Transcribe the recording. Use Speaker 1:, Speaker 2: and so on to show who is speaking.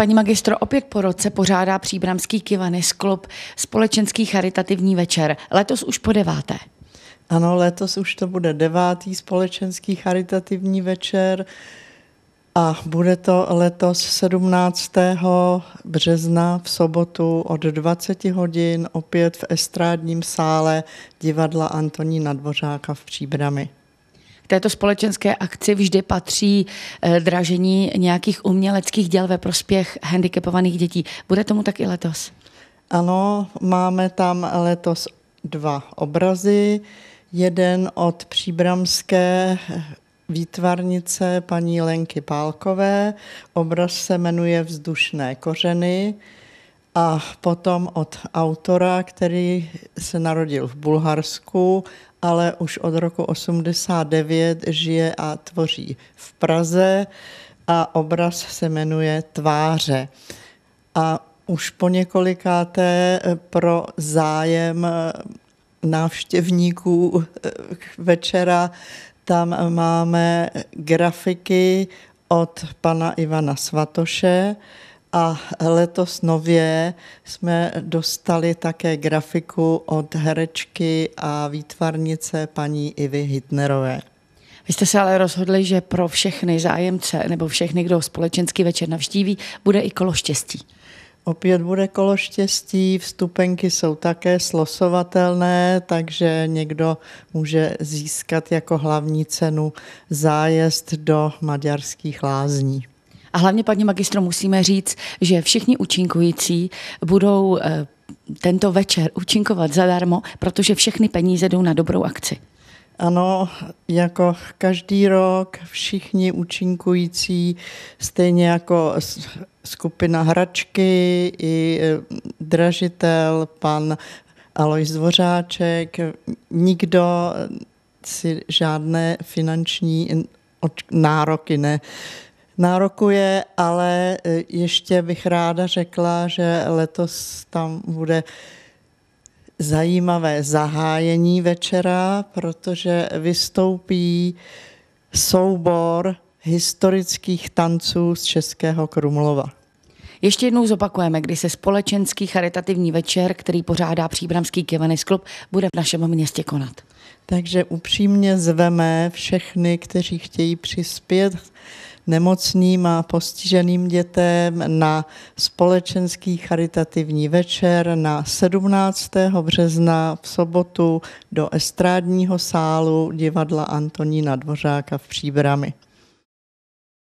Speaker 1: Paní magistro, opět po roce pořádá Příbramský Kivanis klub společenský charitativní večer. Letos už po deváté. Ano, letos už to bude devátý společenský charitativní večer a bude to letos 17. března v sobotu od 20 hodin opět v estrádním sále divadla Antonína Dvořáka v Příbrami této společenské akci vždy patří eh, dražení nějakých uměleckých děl ve prospěch handicapovaných dětí. Bude tomu tak i letos? Ano, máme tam letos dva obrazy. Jeden od příbramské eh, výtvarnice paní Lenky Pálkové. Obraz se jmenuje Vzdušné kořeny a potom od autora, který se narodil v Bulharsku, ale už od roku 89 žije a tvoří v Praze a obraz se jmenuje Tváře. A už po několikáté eh, pro zájem eh, návštěvníků eh, večera tam máme grafiky od pana Ivana Svatoše a letos nově jsme dostali také grafiku od herečky a výtvarnice paní Ivy Hitnerové. Vy jste se ale rozhodli, že pro všechny zájemce nebo všechny, kdo společenský večer navštíví, bude i kolo štěstí. Opět bude kolo štěstí, vstupenky jsou také slosovatelné, takže někdo může získat jako hlavní cenu zájezd do maďarských lázní. A hlavně, paní magistro, musíme říct, že všichni účinkující budou eh, tento večer účinkovat zadarmo, protože všechny peníze jdou na dobrou akci. Ano, jako každý rok všichni účinkující, stejně jako skupina hračky i eh, dražitel, pan Alois Zvořáček, nikdo eh, si žádné finanční nároky ne, nárokuje, ale e, ještě bych ráda řekla, že letos tam bude zajímavé zahájení večera, protože vystoupí soubor historických tanců z Českého Krumlova. Ještě jednou zopakujeme, kdy se společenský charitativní večer, který pořádá Příbramský Kevanis klub, bude v našem městě konat. Takže upřímně zveme všechny, kteří chtějí přispět nemocným a postiženým dětem na společenský charitativní večer na 17. března v sobotu do estrádního sálu divadla Antonína Dvořáka v Příbrami.